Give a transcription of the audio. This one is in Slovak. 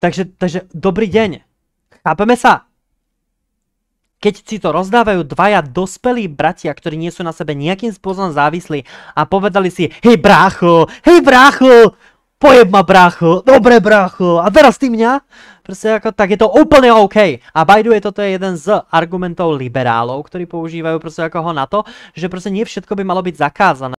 Takže, takže dobrý deň. Chápeme sa? Keď si to rozdávajú dvaja dospelí bratia, ktorí nie sú na sebe nejakým spôsobom závislí a povedali si, hej brácho, hej brácho, pojeb ma brácho, dobre brácho, a teraz ty mňa? Proste ako tak je to úplne OK. A Bajdu je toto je jeden z argumentov liberálov, ktorí používajú proste ako ho na to, že proste nie všetko by malo byť zakázané.